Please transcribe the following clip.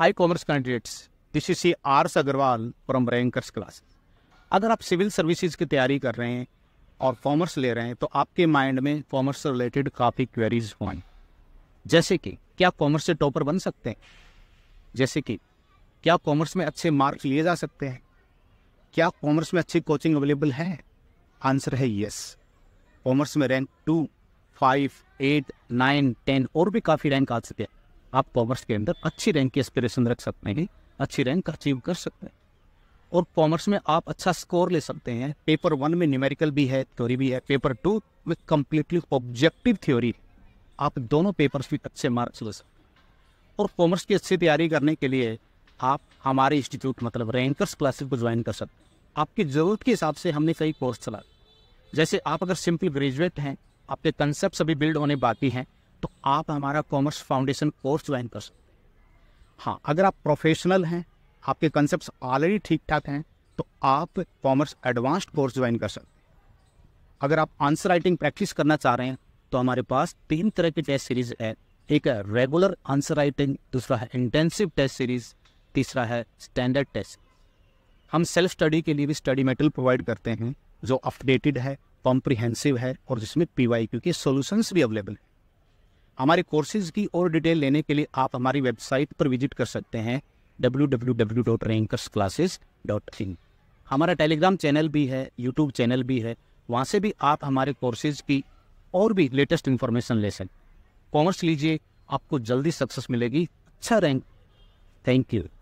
high commerce candidates this is C R Agarwal from rankers class अगर आप civil services की तैयारी कर रहे हैं और कॉमर्स ले रहे हैं तो आपके माइंड में कॉमर्स से रिलेटेड काफ़ी क्वेरीज होंगी जैसे कि क्या कॉमर्स से टॉपर बन सकते हैं जैसे कि क्या कॉमर्स में अच्छे मार्क्स लिए जा सकते हैं क्या कॉमर्स में अच्छी कोचिंग अवेलेबल है आंसर है यस कॉमर्स में rank two five eight nine ten और भी काफ़ी रैंक आ सकते हैं आप कॉमर्स के अंदर अच्छी रैंक की एस्पिरेशन रख सकते हैं अच्छी रैंक अचीव कर सकते हैं और कॉमर्स में आप अच्छा स्कोर ले सकते हैं पेपर वन में न्यूमेरिकल भी है थ्योरी भी है पेपर टू में कम्प्लीटली ऑब्जेक्टिव थ्योरी आप दोनों पेपर्स भी अच्छे मार्क्स ले सकते हैं और कॉमर्स की अच्छी तैयारी करने के लिए आप हमारे इंस्टीट्यूट मतलब रैंकर्स क्लासेस को ज्वाइन कर सकते हैं आपकी ज़रूरत के हिसाब से हमने कई कोर्स चला जैसे आप अगर सिंपल ग्रेजुएट हैं आपके कंसेप्ट अभी बिल्ड होने बाकी हैं तो आप हमारा कॉमर्स फाउंडेशन कोर्स ज्वाइन कर सकते हैं हाँ अगर आप प्रोफेशनल हैं आपके कंसेप्ट ऑलरेडी ठीक ठाक हैं तो आप कॉमर्स एडवांस्ड कोर्स ज्वाइन कर सकते हैं अगर आप आंसर राइटिंग प्रैक्टिस करना चाह रहे हैं तो हमारे पास तीन तरह के टेस्ट सीरीज है एक है रेगुलर आंसर राइटिंग दूसरा है इंटेंसिव टेस्ट सीरीज तीसरा है स्टैंडर्ड टेस्ट हम सेल्फ स्टडी के लिए भी स्टडी मेटेरियल प्रोवाइड करते हैं जो अपडेटेड है कॉम्प्रिहेंसिव है और जिसमें पी वाई क्योंकि के सोल्यूशंस भी अवेलेबल हैं हमारे कोर्सेज की और डिटेल लेने के लिए आप हमारी वेबसाइट पर विजिट कर सकते हैं इन हमारा टेलीग्राम चैनल भी है यूट्यूब चैनल भी है वहाँ से भी आप हमारे कोर्सेज की और भी लेटेस्ट इन्फॉर्मेशन ले सकते कॉमर्स लीजिए आपको जल्दी सक्सेस मिलेगी अच्छा रैंक थैंक यू